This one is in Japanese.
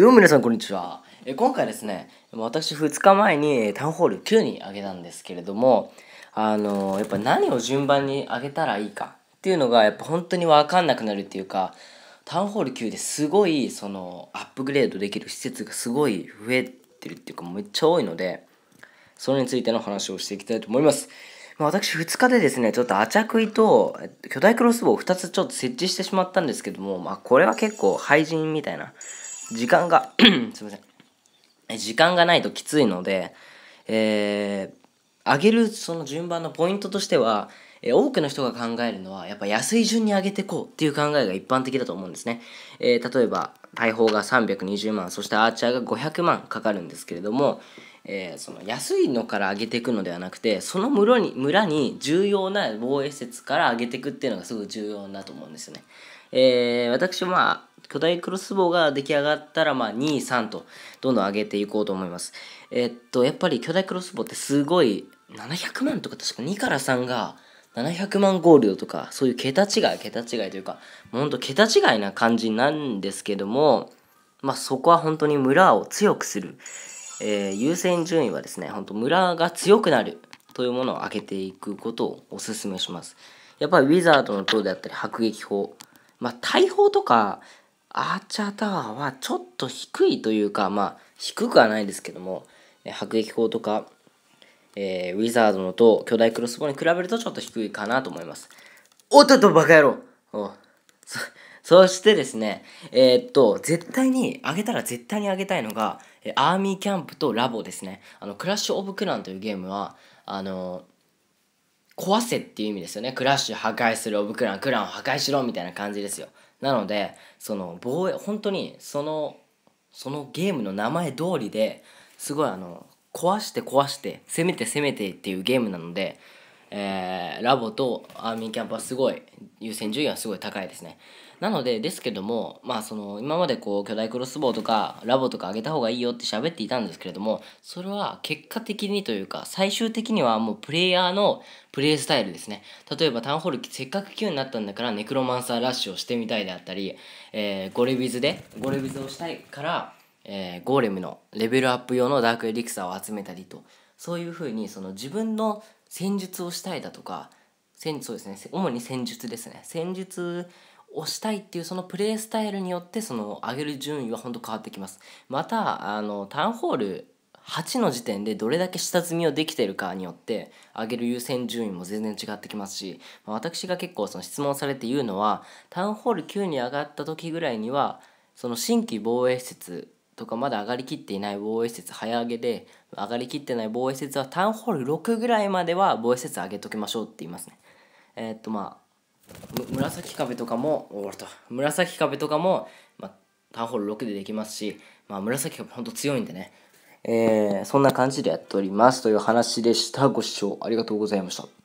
どうも皆さんこんにちは。え今回ですね、私2日前にタウンホール9にあげたんですけれども、あのやっぱ何を順番にあげたらいいかっていうのがやっぱ本当にわかんなくなるっていうか、タウンホール9ですごいそのアップグレードできる施設がすごい増えてるっていうかめっちゃ多いので、それについての話をしていきたいと思います。私2日でですね、ちょっとアチャクイと巨大クロスボウ2つちょっと設置してしまったんですけども、まあこれは結構廃人みたいな時間が すいません時間がないときついので、えー、上げるその順番のポイントとしては、えー、多くの人が考えるのはやっぱ安い順に上げていこうっていう考えが一般的だと思うんですね、えー、例えば大砲が320万そしてアーチャーが500万かかるんですけれども、えー、その安いのから上げていくのではなくてその村に村に重要な防衛施設から上げていくっていうのがすごい重要だと思うんですよね。えー、私はまあ巨大クロス棒が出来上がったら、まあ、2、3と、どんどん上げていこうと思います。えっと、やっぱり巨大クロス棒ってすごい、700万とか確か2から3が、700万ゴールドとか、そういう桁違い、桁違いというか、もうほんと桁違いな感じなんですけども、まあ、そこは本当に村を強くする。えー、優先順位はですね、ほんと村が強くなるというものを上げていくことをお勧めします。やっぱりウィザードの塔であったり、迫撃砲。まあ、大砲とか、アーチャータワーはちょっと低いというか、まあ、低くはないですけども、え迫撃砲とか、えー、ウィザードのと巨大クロスボウに比べるとちょっと低いかなと思います。おっとっと、バカ野郎おそそしてですね、えー、っと、絶対に、あげたら絶対にあげたいのが、アーミーキャンプとラボですね。あの、クラッシュ・オブ・クランというゲームは、あの、壊せっていう意味ですよね。クラッシュ破壊する、オブ・クラン、クランを破壊しろみたいな感じですよ。なのでその防衛本当にそのそのゲームの名前通りですごいあの壊して壊して攻めて攻めてっていうゲームなのでえー、ラボとアーミンキャンプはすごい優先順位はすごい高いですねなのでですけどもまあその今までこう巨大クロスボウとかラボとか上げた方がいいよって喋っていたんですけれどもそれは結果的にというか最終的にはもうプレイヤーのプレイスタイルですね例えばタウンホールせっかく9になったんだからネクロマンサーラッシュをしてみたいであったり、えー、ゴレビズでゴレビズをしたいからえー、ゴーレムのレベルアップ用のダークエリクサーを集めたりとそういうふうにその自分の戦術をしたいだとか戦そうですね主に戦術ですね戦術をしたいっていうそのプレースタイルによってその上げる順位は本当変わってきますまたあのタウンホール8の時点でどれだけ下積みをできてるかによって上げる優先順位も全然違ってきますし私が結構その質問されて言うのはタウンホール9に上がった時ぐらいにはその新規防衛施設とかまだ上がりきっていない防衛施設早上げで上がりきってない防衛施設はタウンホール6ぐらいまでは防衛施設上げときましょうって言いますねえー、っとまあ紫壁とかもおっと紫壁とかも、まあ、タウンホール6でできますし、まあ、紫壁ほんと強いんでねえー、そんな感じでやっておりますという話でしたご視聴ありがとうございました